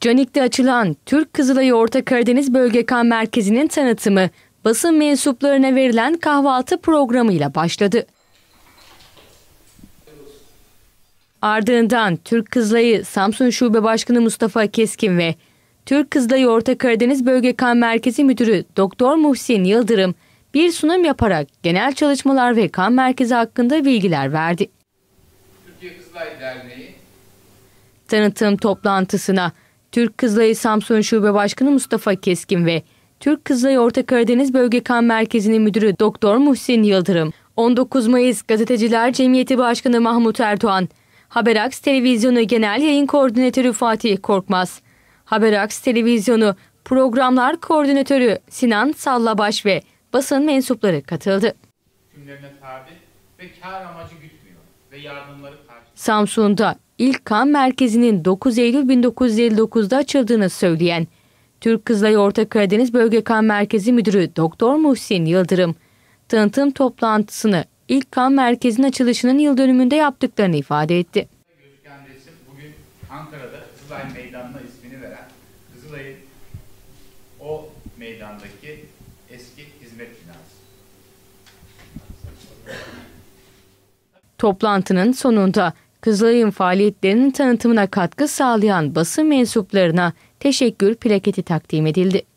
Canik'te açılan Türk Kızılayı Orta Karadeniz Bölge Kan Merkezi'nin tanıtımı basın mensuplarına verilen kahvaltı programıyla başladı. Ardından Türk Kızılayı Samsun Şube Başkanı Mustafa Keskin ve Türk Kızılayı Orta Karadeniz Bölge Kan Merkezi Müdürü Doktor Muhsin Yıldırım bir sunum yaparak genel çalışmalar ve kan merkezi hakkında bilgiler verdi. Türkiye Kızılay Derneği Tanıtım toplantısına Türk Kızılayı Samsun Şube Başkanı Mustafa Keskin ve Türk Kızılayı Orta Karadeniz Bölge Kan Merkezi'nin müdürü Doktor Muhsin Yıldırım, 19 Mayıs Gazeteciler Cemiyeti Başkanı Mahmut Erdoğan, Haberaks Televizyonu Genel Yayın Koordinatörü Fatih Korkmaz, Haberaks Televizyonu Programlar Koordinatörü Sinan Sallabaş ve basın mensupları katıldı. Hükümlerine tabi ve kar amacı gütmüyor ve yardımları karşılıyor. Samsun'da ilk kan merkezinin 9 Eylül 1959'da açıldığını söyleyen Türk Kızılay Orta Karadeniz Bölge Kan Merkezi Müdürü Doktor Muhsin Yıldırım, tanıtım toplantısını ilk kan merkezinin açılışının yıl dönümünde yaptıklarını ifade etti. Gözüken resim bugün Ankara'da Kızılay Meydanı'na ismini veren Kızılay'ın o meydandaki eski hizmet binası. Toplantının sonunda Kızılay'ın faaliyetlerinin tanıtımına katkı sağlayan basın mensuplarına teşekkür plaketi takdim edildi.